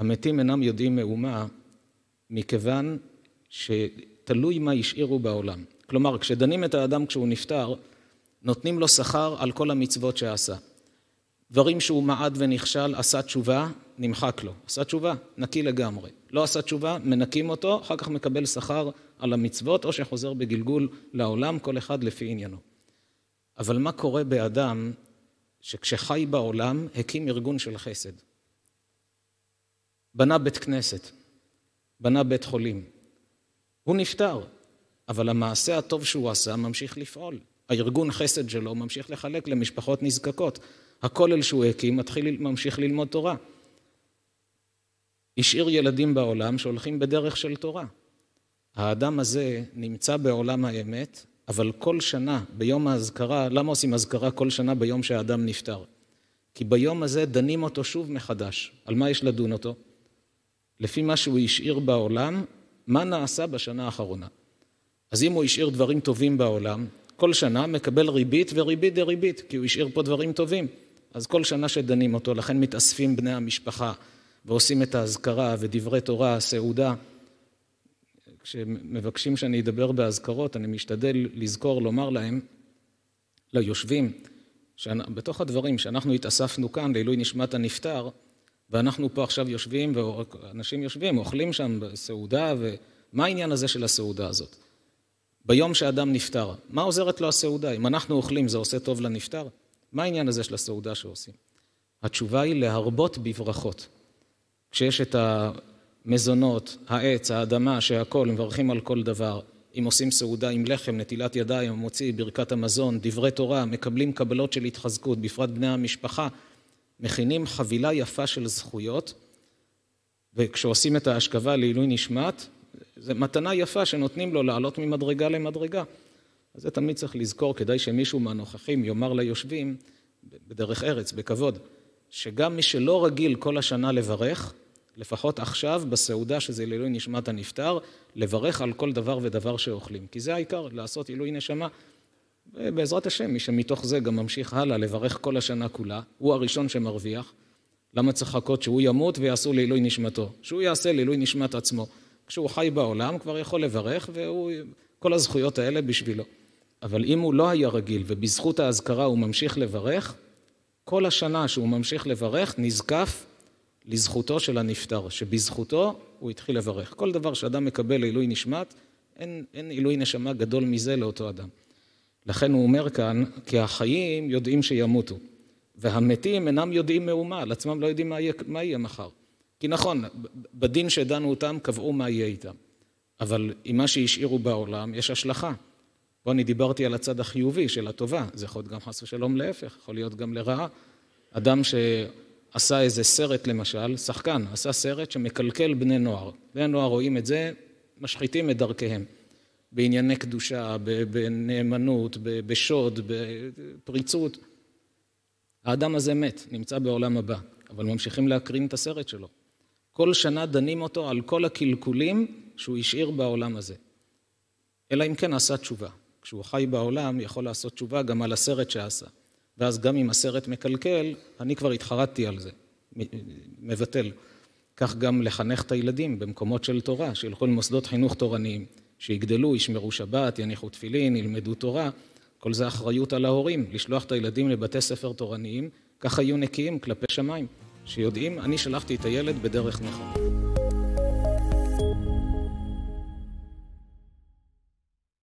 המתים אינם יודעים מאומה, מכיוון שתלוי מה השאירו בעולם. כלומר, כשדנים את האדם כשהוא נפטר, נותנים לו שכר על כל המצוות שעשה. דברים שהוא מעד ונכשל, עשה תשובה, נמחק לו. עשה תשובה, נקי לגמרי. לא עשה תשובה, מנקים אותו, אחר כך מקבל שכר על המצוות, או שחוזר בגלגול לעולם, כל אחד לפי עניינו. אבל מה קורה באדם שכשחי בעולם, הקים ארגון של חסד? בנה בית כנסת, בנה בית חולים. הוא נפטר, אבל המעשה הטוב שהוא עשה ממשיך לפעול. הארגון חסד שלו ממשיך לחלק למשפחות נזקקות. הכולל שהוא הקים מתחיל, ממשיך ללמוד תורה. השאיר ילדים בעולם שהולכים בדרך של תורה. האדם הזה נמצא בעולם האמת, אבל כל שנה, ביום האזכרה, למה עושים אזכרה כל שנה ביום שהאדם נפטר? כי ביום הזה דנים אותו שוב מחדש. על מה יש לדון אותו? לפי מה שהוא השאיר בעולם, מה נעשה בשנה האחרונה. אז אם הוא השאיר דברים טובים בעולם, כל שנה מקבל ריבית וריבית דריבית, כי הוא השאיר פה דברים טובים. אז כל שנה שדנים אותו, לכן מתאספים בני המשפחה ועושים את האזכרה ודברי תורה, סעודה. כשמבקשים שאני אדבר באזכרות, אני משתדל לזכור, לומר להם, ליושבים, בתוך הדברים שאנחנו התאספנו כאן לעילוי נשמת הנפטר, ואנחנו פה עכשיו יושבים, ואנשים יושבים, אוכלים שם סעודה, ומה העניין הזה של הסעודה הזאת? ביום שאדם נפטר, מה עוזרת לו הסעודה? אם אנחנו אוכלים, זה עושה טוב לנפטר? מה העניין הזה של הסעודה שעושים? התשובה היא להרבות בברכות. כשיש את המזונות, העץ, האדמה, שהכול, מברכים על כל דבר. אם עושים סעודה עם לחם, נטילת ידיים, מוציא ברכת המזון, דברי תורה, מקבלים קבלות של התחזקות, בפרט בני המשפחה, מכינים חבילה יפה של זכויות, וכשעושים את ההשכבה לעילוי נשמת, זו מתנה יפה שנותנים לו לעלות ממדרגה למדרגה. אז זה תמיד צריך לזכור, כדאי שמישהו מהנוכחים יאמר ליושבים, בדרך ארץ, בכבוד, שגם מי שלא רגיל כל השנה לברך, לפחות עכשיו, בסעודה שזה לעילוי נשמת הנפטר, לברך על כל דבר ודבר שאוכלים. כי זה העיקר, לעשות עילוי נשמה. ובעזרת השם, מי שמתוך זה גם ממשיך הלאה לברך כל השנה כולה, הוא הראשון שמרוויח. למה צריך לחכות שהוא ימות ויעשו לעילוי נשמתו? שהוא יעשה לעילוי נשמת עצמו. כשהוא חי בעולם כבר יכול לברך, והוא, כל הזכויות האלה בשבילו. אבל אם הוא לא היה רגיל ובזכות האזכרה הוא ממשיך לברך, כל השנה שהוא ממשיך לברך נזקף לזכותו של הנפטר, שבזכותו הוא התחיל לברך. כל דבר שאדם מקבל לעילוי נשמת, אין, אין עילוי נשמה גדול מזה לאותו אדם. לכן הוא אומר כאן, כי החיים יודעים שימותו, והמתים אינם יודעים מאומה, על עצמם לא יודעים מה יהיה, מה יהיה מחר. כי נכון, בדין שדנו אותם קבעו מה יהיה איתם, אבל עם מה שהשאירו בעולם יש השלכה. פה אני דיברתי על הצד החיובי של הטובה, זה יכול להיות גם חס ושלום להפך, יכול להיות גם לרעה. אדם שעשה איזה סרט למשל, שחקן, עשה סרט שמקלקל בני נוער. בני נוער רואים את זה, משחיתים את דרכיהם. בענייני קדושה, בנאמנות, בשוד, בפריצות. האדם הזה מת, נמצא בעולם הבא, אבל ממשיכים להקרין את הסרט שלו. כל שנה דנים אותו על כל הקלקולים שהוא השאיר בעולם הזה. אלא אם כן עשה תשובה. כשהוא חי בעולם, יכול לעשות תשובה גם על הסרט שעשה. ואז גם אם הסרט מקלקל, אני כבר התחרטתי על זה, מבטל. כך גם לחנך את הילדים במקומות של תורה, שילכו למוסדות חינוך תורניים. שיגדלו, ישמרו שבת, יניחו תפילין, ילמדו תורה. כל זה אחריות על ההורים, לשלוח את הילדים לבתי ספר תורניים, ככה יהיו נקיים כלפי שמיים, שיודעים, אני שלחתי את הילד בדרך נכונה.